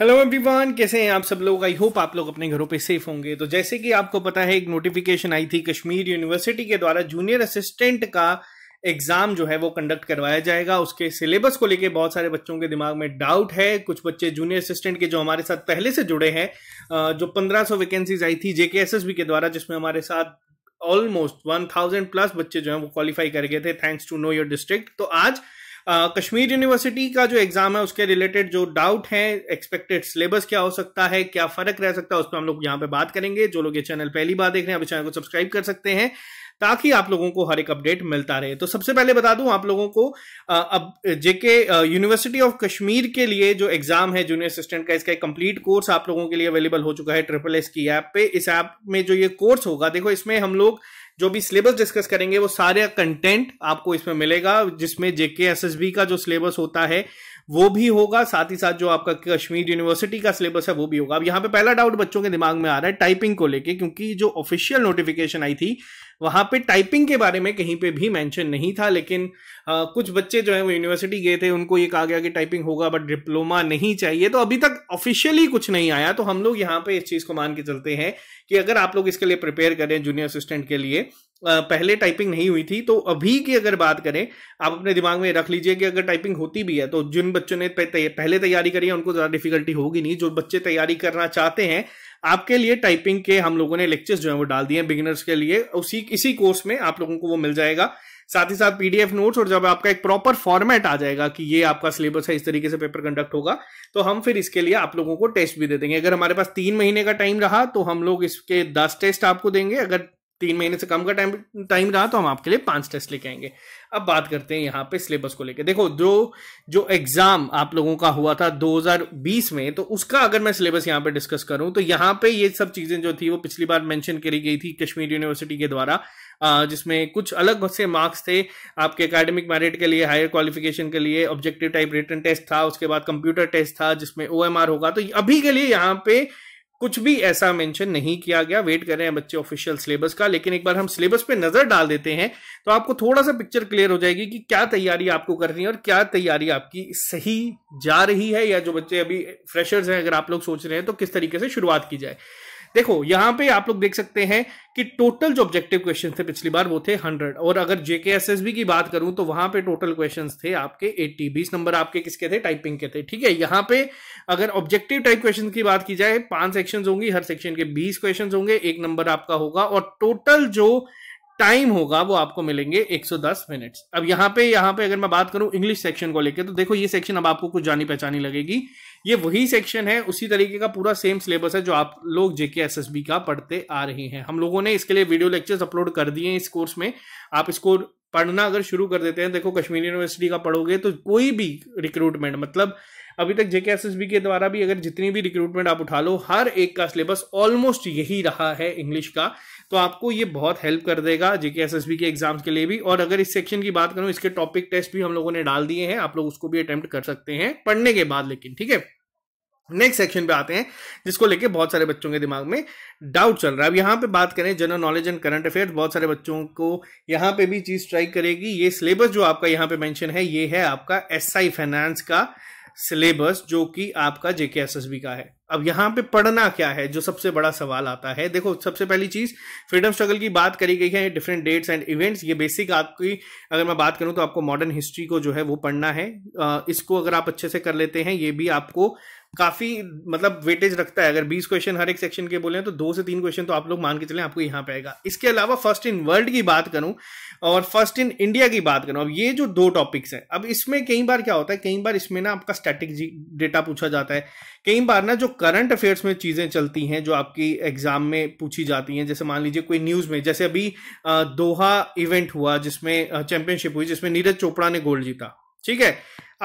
hello everyone कैसे हैं आप सब लोग आई होप आप लोग अपने घरों पे सेफ होंगे तो जैसे कि आपको पता है एक नोटिफिकेशन आई थी कश्मीर यूनिवर्सिटी के द्वारा जूनियर असिस्टेंट का एग्जाम जो है वो कंडक्ट करवाया जाएगा उसके सिलेबस को लेके बहुत सारे बच्चों के दिमाग में डाउट है कुछ बच्चे जूनियर असिस्टेंट के जो हमारे साथ पहले से जुड़े हैं जो पंद्रह वैकेंसीज आई थी जेके के द्वारा जिसमें हमारे साथ ऑलमोस्ट वन प्लस बच्चे जो है वो क्वालिफाई कर गए थे thanks to know your district तो आज कश्मीर यूनिवर्सिटी का जो एग्जाम है उसके रिलेटेड जो डाउट है एक्सपेक्टेड सिलेबस क्या हो सकता है क्या फर्क रह सकता है उस पर हम लोग यहाँ पे बात करेंगे जो लोग ये चैनल पहली बार देख रहे हैं आप चैनल को सब्सक्राइब कर सकते हैं ताकि आप लोगों को हर एक अपडेट मिलता रहे तो सबसे पहले बता दूं आप लोगों को अब जेके यूनिवर्सिटी ऑफ कश्मीर के लिए जो एग्जाम है जूनियर असिस्टेंट का इसका एक कंप्लीट कोर्स आप लोगों के लिए अवेलेबल हो चुका है ट्रिपल एस की ऐप पे इस ऐप में जो ये कोर्स होगा देखो इसमें हम लोग जो भी सिलेबस डिस्कस करेंगे वो सारे कंटेंट आपको इसमें मिलेगा जिसमें जेके एसएसबी का जो सिलेबस होता है वो भी होगा साथ ही साथ जो आपका कश्मीर यूनिवर्सिटी का सिलेबस है वो भी होगा अब यहाँ पे पहला डाउट बच्चों के दिमाग में आ रहा है टाइपिंग को लेके क्योंकि जो ऑफिशियल नोटिफिकेशन आई थी वहां पे टाइपिंग के बारे में कहीं पे भी मेंशन नहीं था लेकिन आ, कुछ बच्चे जो है वो यूनिवर्सिटी गए थे उनको ये कहा गया कि टाइपिंग होगा बट डिप्लोमा नहीं चाहिए तो अभी तक ऑफिशियली कुछ नहीं आया तो हम लोग यहाँ पे इस चीज को मान के चलते हैं कि अगर आप लोग इसके लिए प्रिपेयर करें जूनियर असिस्टेंट के लिए पहले टाइपिंग नहीं हुई थी तो अभी की अगर बात करें आप अपने दिमाग में रख लीजिए कि अगर टाइपिंग होती भी है तो जिन बच्चों ने पहले तैयारी करी है उनको ज़्यादा डिफिकल्टी होगी नहीं जो बच्चे तैयारी करना चाहते हैं आपके लिए टाइपिंग के हम लोगों ने लेक्चर्स जो है वो डाल दिए हैं बिगिनर्स के लिए उसी इसी कोर्स में आप लोगों को वो मिल जाएगा साथ ही साथ पीडीएफ नोट्स और जब आपका एक प्रॉपर फॉर्मेट आ जाएगा कि ये आपका सिलेबस है इस तरीके से पेपर कंडक्ट होगा तो हम फिर इसके लिए आप लोगों को टेस्ट भी दे देंगे अगर हमारे पास तीन महीने का टाइम रहा तो हम लोग इसके दस टेस्ट आपको देंगे अगर तीन महीने से कम का टाइम टाइम रहा तो हम आपके लिए पांच टेस्ट लेके आएंगे अब बात करते हैं यहाँ पे सिलेबस को लेके देखो जो जो एग्जाम आप लोगों का हुआ था 2020 में तो उसका अगर मैं सिलेबस यहाँ पे डिस्कस करूं तो यहाँ पे ये सब चीजें जो थी वो पिछली बार मेंशन करी गई थी कश्मीर यूनिवर्सिटी के द्वारा जिसमें कुछ अलग से मार्क्स थे आपके एकेडमिक मेरिट के लिए हायर क्वालिफिकेशन के लिए ऑब्जेक्टिव टाइप रिटर्न टेस्ट था उसके बाद कंप्यूटर टेस्ट था जिसमें ओ होगा तो अभी के लिए यहाँ पे कुछ भी ऐसा मेंशन नहीं किया गया वेट कर रहे हैं बच्चे ऑफिशियल सिलेबस का लेकिन एक बार हम सिलेबस पे नजर डाल देते हैं तो आपको थोड़ा सा पिक्चर क्लियर हो जाएगी कि क्या तैयारी आपको करनी है और क्या तैयारी आपकी सही जा रही है या जो बच्चे अभी फ्रेशर्स हैं अगर आप लोग सोच रहे हैं तो किस तरीके से शुरुआत की जाए देखो यहां पे आप लोग देख सकते हैं कि टोटल जो ऑब्जेक्टिव क्वेश्चन थे पिछली बार वो थे हंड्रेड और अगर जेके की बात करूं तो वहां पे टोटल क्वेश्चन थे आपके एट्टी बीस नंबर आपके किसके थे टाइपिंग के थे ठीक है यहां पे अगर ऑब्जेक्टिव टाइप क्वेश्चन की बात की जाए पांच सेक्शन होंगी हर सेक्शन के बीस क्वेश्चन होंगे एक नंबर आपका होगा और टोटल जो टाइम होगा वो आपको मिलेंगे 110 मिनट्स अब यहाँ पे यहाँ पे अगर मैं बात करूं इंग्लिश सेक्शन को लेके तो देखो ये सेक्शन अब आपको कुछ जानी पहचानी लगेगी ये वही सेक्शन है उसी तरीके का पूरा सेम सिलेबस है जो आप लोग जेके एस एस बी का पढ़ते आ रहे हैं हम लोगों ने इसके लिए वीडियो लेक्चर्स अपलोड कर दिए हैं इस कोर्स में आप इसको पढ़ना अगर शुरू कर देते हैं देखो कश्मीर यूनिवर्सिटी का पढ़ोगे तो कोई भी रिक्रूटमेंट मतलब अभी तक जेके एस के द्वारा भी अगर जितनी भी रिक्रूटमेंट आप उठा लो हर एक का सिलेबस ऑलमोस्ट यही रहा है इंग्लिश का तो आपको ये बहुत हेल्प कर देगा जेके एस एस बी के एग्जाम्स के लिए भी और अगर इस सेक्शन की बात करूं इसके टॉपिक टेस्ट भी हम लोगों ने डाल दिए हैं आप लोग उसको भी अटेम्प्ट कर सकते हैं पढ़ने के बाद लेकिन ठीक है नेक्स्ट सेक्शन पे आते हैं जिसको लेके बहुत सारे बच्चों के दिमाग में डाउट चल रहा है अब यहाँ पे बात करें general knowledge and current affairs बहुत सारे बच्चों को यहाँ पे भी चीज ट्राई करेगी ये सिलेबस जो आपका यहाँ पे मेंशन है ये है आपका एसआई फाइनेंस का सिलेबस जो कि आपका जेके एस का है अब यहाँ पे पढ़ना क्या है जो सबसे बड़ा सवाल आता है देखो सबसे पहली चीज फ्रीडम स्ट्रगल की बात करी गई है डिफरेंट डेट्स एंड इवेंट्स ये बेसिक आपकी अगर मैं बात करूँ तो आपको मॉडर्न हिस्ट्री को जो है वो पढ़ना है इसको अगर आप अच्छे से कर लेते हैं ये भी आपको काफी मतलब वेटेज रखता है अगर बीस क्वेश्चन हर एक सेक्शन के बोले तो दो से तीन क्वेश्चन तो आप लोग मान के चले आपको यहाँ पे आएगा इसके अलावा फर्स्ट इन वर्ल्ड की बात करूं और फर्स्ट इन इंडिया की बात करूं अब ये जो दो टॉपिक्स हैं अब इसमें कई बार क्या होता है कई बार इसमें ना आपका स्टैटिक डेटा पूछा जाता है कई बार ना जो करंट अफेयर्स में चीजें चलती हैं जो आपकी एग्जाम में पूछी जाती हैं जैसे मान लीजिए कोई न्यूज में जैसे अभी दोहा इवेंट हुआ जिसमें चैंपियनशिप हुई जिसमें नीरज चोपड़ा ने गोल्ड जीता ठीक है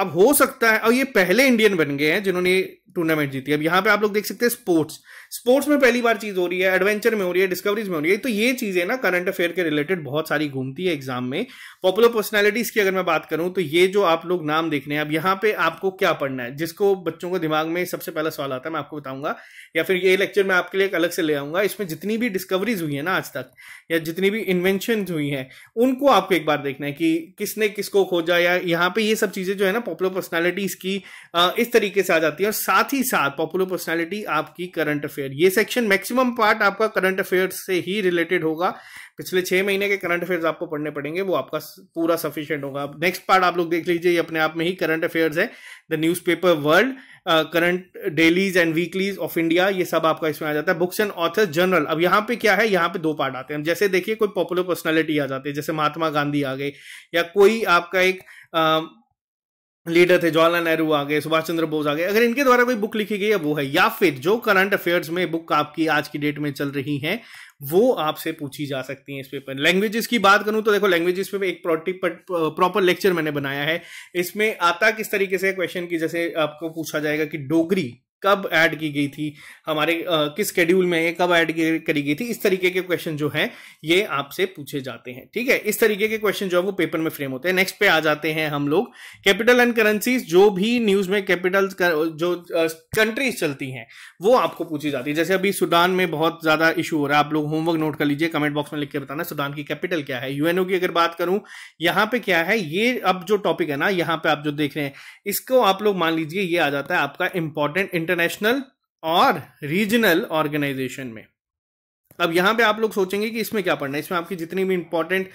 अब हो सकता है और ये पहले इंडियन बन गए हैं जिन्होंने टूर्नामेंट जीती है अब यहाँ पे आप लोग देख सकते हैं स्पोर्ट्स स्पोर्ट्स में पहली बार चीज हो रही है एडवेंचर में हो रही है डिस्कवरीज में हो रही है तो ये चीजें ना करंट अफेयर के रिलेटेड बहुत सारी घूमती है एग्जाम में पॉपुलर पर्सनैलिटीज की अगर मैं बात करूं तो ये जो आप लोग नाम देख रहे हैं अब यहाँ पे आपको क्या पढ़ना है जिसको बच्चों को दिमाग में सबसे पहला सवाल आता है मैं आपको बताऊंगा या फिर ये लेक्चर मैं आपके लिए एक अलग से ले आऊंगा इसमें जितनी भी डिस्कवरीज हुई है ना आज तक या जितनी भी इन्वेंशन हुई है उनको आपको एक बार देखना है कि किसने किसको खोजा या यहाँ पे ये सब चीजें जो है ना पॉपुलर पर्सनैलिटीज की इस तरीके से आ जाती है और साथ साथ ही साथ पॉपुलर पर्सनालिटी आपकी करंट अफेयर ये सेक्शन मैक्सिमम पार्ट आपका करंट अफेयर से ही रिलेटेड होगा पिछले छह महीने के करंट अफेयर्स आपको पढ़ने पड़ेंगे वो आपका पूरा सफिशियंट होगा नेक्स्ट पार्ट आप लोग देख लीजिए ये अपने आप में ही करंट अफेयर्स है the news world current dailies and weeklies of India ये सब आपका इसमें आ जाता है बुक्स एंड ऑथर्स जनरल अब यहाँ पे क्या है यहाँ पे दो पार्ट आते हैं जैसे देखिए कोई पॉपुलर पर्सनैलिटी आ जाती है जैसे महात्मा गांधी आ गए या कोई आपका एक uh, लीडर थे जवाहरलाल नेहरू आ गए सुभाष चंद्र बोस आ गए अगर इनके द्वारा कोई बुक लिखी गई है वो है या फिर जो करंट अफेयर्स में बुक आपकी आज की डेट में चल रही है वो आपसे पूछी जा सकती है इस पेपर लैंग्वेजेस की बात करूं तो देखो लैंग्वेजेस पे एक प्रॉपर लेक्चर मैंने बनाया है इसमें आता किस तरीके से क्वेश्चन की जैसे आपको पूछा जाएगा कि डोगरी कब ऐड की गई थी हमारे आ, किस स्केड्यूल में कब ऐड करी गई थी इस तरीके के क्वेश्चन जो है ये आपसे पूछे जाते हैं ठीक है इस तरीके के क्वेश्चन जो है वो पेपर में फ्रेम होते हैं नेक्स्ट पे आ जाते हैं हम लोग कैपिटल एंड करेंसीज जो भी न्यूज में कैपिटल जो कंट्रीज चलती हैं वो आपको पूछी जाती है जैसे अभी सुडान में बहुत ज्यादा इशू हो रहा है आप लोग होमवर्क नोट कर लीजिए कमेंट बॉक्स में लिख के बताना सुडान की कैपिटल क्या है यूएनओ की अगर बात करूं यहां पर क्या है ये अब जो टॉपिक है ना यहां पर आप जो देख रहे हैं इसको आप लोग मान लीजिए ये आ जाता है आपका इंपॉर्टेंट इंटर इंटरनेशनल और रीजनल ऑर्गेनाइजेशन में अब यहाँ पे आप लोग सोचेंगे कि इसमें क्या पढ़ना है इसमें आपकी जितनी भी इंपॉर्टेंट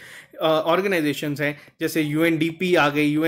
ऑर्गेनाइजेशन हैं जैसे यू आ गई यू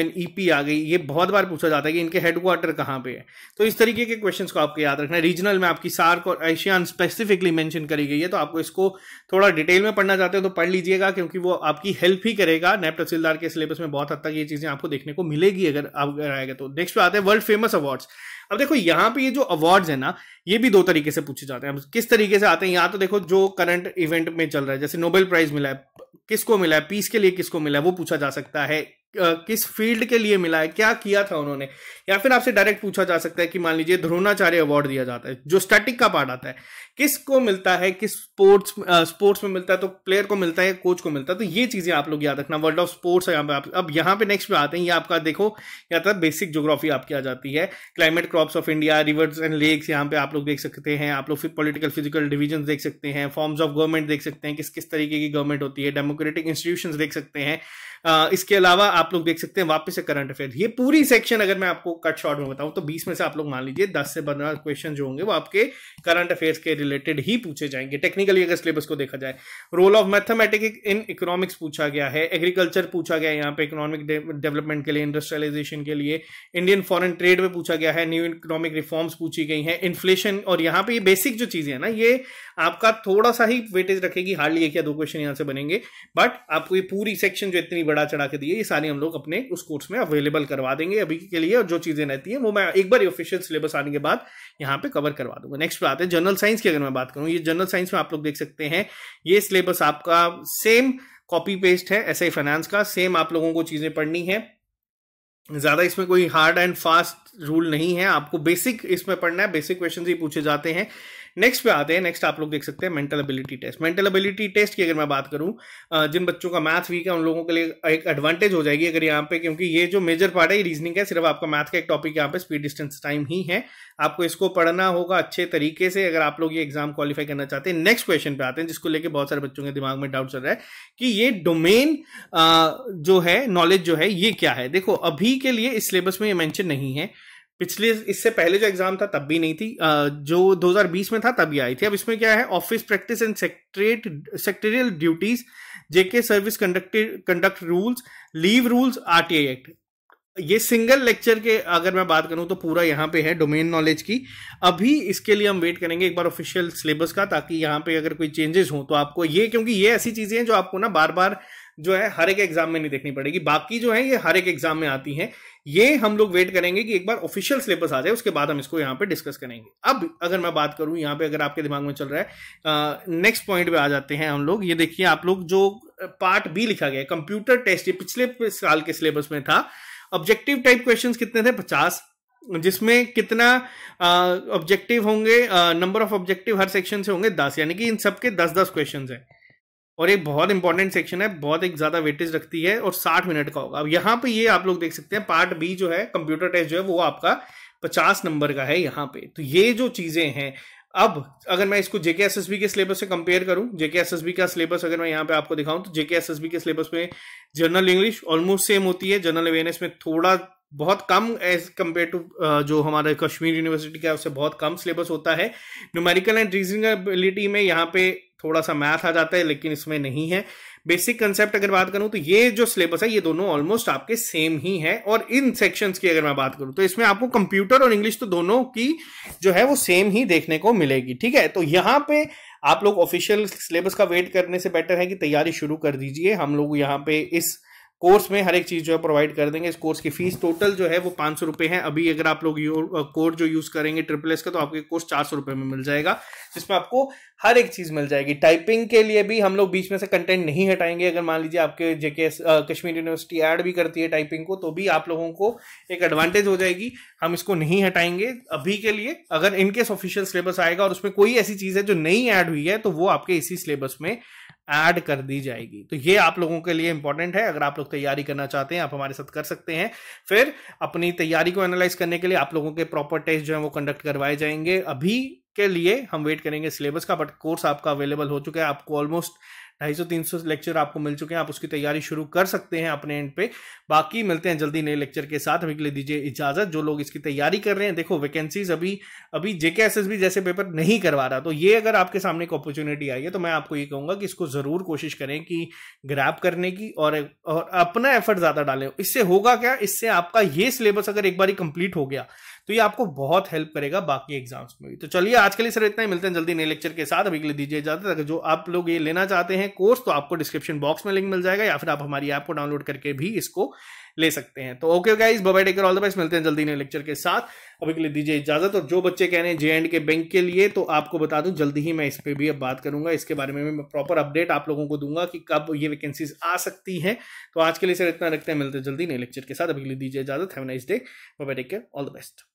आ गई ये बहुत बार पूछा जाता है कि इनके हेडक्वार्टर कहाँ पे है तो इस तरीके के क्वेश्चन को आपको याद रखना है रीजनल में आपकी सार्क और एशियान स्पेसिफिकली मैंशन करी गई है तो आपको इसको थोड़ा डिटेल में पढ़ना चाहते हो तो पढ़ लीजिएगा क्योंकि वो आपकी हेल्प ही करेगा नैब तहसीलदार के सिलेबस में बहुत हद तक ये चीज़ें आपको देखने को मिलेगी अगर आप आएगा तो नेक्स्ट पे आते हैं वर्ल्ड फेमस अवार्ड्स अब देखो यहाँ पे ये जो अवार्ड्स है ना ये भी दो तरीके से पूछे जाते हैं किस तरीके से आते हैं यहाँ तो देखो जो करंट इवेंट में चल रहा है जैसे नोबेल प्राइज मिला है किसको मिला है पीस के लिए किसको मिला है वो पूछा जा सकता है किस फील्ड के लिए मिला है क्या किया था उन्होंने या फिर आपसे डायरेक्ट पूछा जा सकता है कि मान लीजिए ध्रोणाचार्य अवार्ड दिया जाता है जो स्टैटिक का पार्ट आता है किसको मिलता है किस स्पोर्ट्स स्पोर्ट्स में मिलता है तो प्लेयर को मिलता है कोच को मिलता है तो ये चीजें आप लोग याद रखना वर्ल्ड ऑफ स्पोर्ट्स यहाँ पे आप अब यहाँ पे नेक्स्ट पे आते हैं ये आपका देखो या था बेसिक जोग्राफी आपकी आ जाती है climate crops of India rivers and lakes यहाँ पे आप लोग देख सकते हैं आप लोग फिर पोलिटिकल फिजिकल डिविजन देख सकते हैं फॉर्म्स ऑफ गवर्नमेंट देख सकते हैं किस किस तरीके की गवर्नमेंट होती है डेमोक्रेटिक इंस्टीट्यूशन देख सकते हैं इसके अलावा आप लोग देख सकते हैं वापस से करंट अफेयर ये पूरी सेक्शन अगर मैं आपको कट शॉर्ट में बताऊं तो 20 में से आप लोग मान लीजिए 10 से 15 क्वेश्चन जो होंगे वो आपके करंट अफेयर्स के रिलेटेड ही पूछे जाएंगे टेक्निकली अगर सिलेबस को देखा जाए role of mathematic in economics पूछा गया है एग्रीकल्चर पूछा गया है यहाँ पे इकोनॉमिक डेवलपमेंट के लिए इंडस्ट्रियलाइजेशन के लिए इंडियन फॉरन ट्रेड में पूछा गया है न्यू इकोनॉमिक रिफॉर्म्स पूछी गई है इन्फ्लेशन और यहाँ पे ये बेसिक जो चीजें हैं ना ये आपका थोड़ा सा ही वेटेज रखेगी हार्डली एक या दो क्वेश्चन यहाँ से बनेंगे बट आपको ये पूरी सेक्शन जो इतनी बड़ा चढ़ा के दी है ये सारी हम लोग अपने उस कोर्स में अवेलेबल करवा देंगे अभी के लिए और जो चीज़ें रहती हैं वो मैं एक बार ऑफिशियल सिलेबस आने के बाद यहाँ पे कवर करवा दूंगा नेक्स्ट बात है जनरल साइंस की अगर मैं बात करूँ ये जनरल साइंस में आप लोग देख सकते हैं ये सिलेबस आपका सेम कॉपी पेस्ट है एस फाइनेंस का सेम आप लोगों को चीज़ें पढ़नी है ज़्यादा इसमें कोई हार्ड एंड फास्ट रूल नहीं है आपको बेसिक इसमें पढ़ना है बेसिक क्वेश्चन ही पूछे जाते हैं नेक्स्ट पे आते हैं नेक्स्ट आप लोग देख सकते हैं mental ability test mental ability test की अगर मैं बात करूं जिन बच्चों का मैथ वीक है उन लोगों के लिए एक एडवांटेज हो जाएगी अगर यहाँ पे क्योंकि ये जो मेजर पार्ट है ये रीजनिंग है सिर्फ आपका मैथ का एक टॉपिक यहाँ पे स्पीड डिस्टेंस टाइम ही है आपको इसको पढ़ना होगा अच्छे तरीके से अगर आप लोग ये एग्जाम क्वालिफाई करना चाहते हैं नेक्स्ट क्वेश्चन पे आते हैं जिसको लेकर बहुत सारे बच्चों के दिमाग में डाउट चल रहा है कि ये डोमेन जो है नॉलेज जो है ये क्या है देखो अभी के लिए इस सिलेबस में ये मैंशन नहीं है पिछले इससे पहले जो एग्जाम था तब भी नहीं थी जो 2020 में था तब भी आई थी अब इसमें क्या है office practice and secretariat secretarial duties JK service conducted conduct rules leave rules RTI act ये सिंगल लेक्चर के अगर मैं बात करूं तो पूरा यहाँ पे है डोमेन नॉलेज की अभी इसके लिए हम वेट करेंगे एक बार ऑफिशियल सिलेबस का ताकि यहाँ पे अगर कोई चेंजेस हो तो आपको ये क्योंकि ये ऐसी चीजें हैं जो आपको ना बार बार जो है हर एक एग्जाम में नहीं देखनी पड़ेगी बाकी जो है ये हर एक एग्जाम में आती है ये हम लोग वेट करेंगे कि एक बार ऑफिशियल सिलेबस आ जाए उसके बाद हम इसको यहाँ पे डिस्कस करेंगे अब अगर मैं बात करूँ यहाँ पे अगर आपके दिमाग में चल रहा है नेक्स्ट पॉइंट पे आ जाते हैं हम लोग ये देखिए आप लोग जो पार्ट बी लिखा गया कंप्यूटर टेस्ट ये पिछले साल के सिलेबस में था ऑब्जेक्टिव टाइप क्वेश्चन कितने थे पचास जिसमें कितना ऑब्जेक्टिव होंगे नंबर ऑफ ऑब्जेक्टिव हर सेक्शन से होंगे दस यानी कि इन सबके दस दस क्वेश्चन हैं और एक बहुत इंपॉर्टेंट सेक्शन है बहुत एक ज़्यादा वेटेज रखती है और साठ मिनट का होगा अब यहाँ पे ये आप लोग देख सकते हैं पार्ट बी जो है कंप्यूटर टेस्ट जो है वो आपका पचास नंबर का है यहाँ पे तो ये जो चीज़ें हैं अब अगर मैं इसको जेके एस के सिलेबस से कंपेयर करूं जेके एस एस बी का सिलेबस अगर मैं यहाँ पे आपको दिखाऊं तो जेके एस एस बी के सिलेबस में जनरल इंग्लिश ऑलमोस्ट सेम होती है जनरल अवेयरनेस में थोड़ा बहुत कम एज कम्पेयर टू जो हमारे कश्मीर यूनिवर्सिटी का उससे बहुत कम सिलेबस होता है न्यूमेरिकल एंड रीजनिंग में यहाँ पे थोड़ा सा मैथ आ जाता है लेकिन इसमें नहीं है बेसिक कंसेप्ट अगर बात करूं तो ये जो सिलेबस है ये दोनों ऑलमोस्ट आपके सेम ही है और इन सेक्शंस की अगर मैं बात करूं तो इसमें आपको कंप्यूटर और इंग्लिश तो दोनों की जो है वो सेम ही देखने को मिलेगी ठीक है तो यहाँ पे आप लोग ऑफिशियल सिलेबस का वेट करने से बेटर है कि तैयारी शुरू कर दीजिए हम लोग यहाँ पे इस कोर्स में हर एक चीज़ जो है प्रोवाइड कर देंगे इस कोर्स की फीस टोटल जो है वो पाँच सौ रुपये है अभी अगर आप लोग कोड जो यूज़ करेंगे ट्रिपल एस का तो आपके कोर्स चार सौ रुपये में मिल जाएगा जिसमें आपको हर एक चीज़ मिल जाएगी टाइपिंग के लिए भी हम लोग बीच में से कंटेंट नहीं हटाएंगे अगर मान लीजिए आपके जेके कश्मीर यूनिवर्सिटी ऐड भी करती है टाइपिंग को तो भी आप लोगों को एक एडवांटेज हो जाएगी हम इसको नहीं हटाएंगे अभी के लिए अगर इनकेस ऑफिशियल सिलेबस आएगा और उसमें कोई ऐसी चीज़ है जो नहीं ऐड हुई है तो वो आपके इसी सिलेबस में ऐड कर दी जाएगी तो ये आप लोगों के लिए इंपॉर्टेंट है अगर आप लोग तैयारी करना चाहते हैं आप हमारे साथ कर सकते हैं फिर अपनी तैयारी को एनालाइज करने के लिए आप लोगों के प्रॉपर टेस्ट जो है वो कंडक्ट करवाए जाएंगे अभी के लिए हम वेट करेंगे सिलेबस का बट कोर्स आपका अवेलेबल हो चुका है आपको ऑलमोस्ट ढाई सौ तीन सौ लेक्चर आपको मिल चुके हैं आप उसकी तैयारी शुरू कर सकते हैं अपने एंड पे बाकी मिलते हैं जल्दी नए लेक्चर के साथ अभी के लिए दीजिए इजाजत जो लोग इसकी तैयारी कर रहे हैं देखो वैकेंसीज अभी अभी जेके एस भी जैसे पेपर नहीं करवा रहा तो ये अगर आपके सामने एक अपॉर्चुनिटी आई है तो मैं आपको ये कहूंगा कि इसको जरूर कोशिश करें कि ग्रैप करने की और, और अपना एफर्ट ज्यादा डालें इससे होगा क्या इससे आपका ये सिलेबस अगर एक बार कंप्लीट हो गया तो ये आपको बहुत हेल्प करेगा बाकी एग्जाम्स में भी तो चलिए आज के लिए सर इतना ही मिलते हैं जल्दी नए लेक्चर के साथ अभी के लिए दीजिए इजाजत अगर जो आप लोग ये लेना चाहते हैं कोर्स तो आपको डिस्क्रिप्शन बॉक्स में लिंक मिल जाएगा या फिर आप हमारी ऐप को डाउनलोड करके भी इसको ले सकते हैं तो okay guys bye take care all the best मिलते हैं जल्दी नए लेक्चर के साथ अभी के लिए दीजिए इजाजत और जो बच्चे कह रहे हैं जे एंड के बैंक के लिए तो आपको बता दूं जल्दी ही मैं इस पर भी अब बात करूंगा इसके बारे में मैं प्रॉपर अपडेट आप लोगों को दूंगा कि कब ये वैकेंसीज आ सकती हैं तो आज के लिए सर इतना रखते हैं मिलते हैं जल्दी नए लेक्चर के साथ अभी के लिए दीजिए इजाजत have nice day bye take care all the best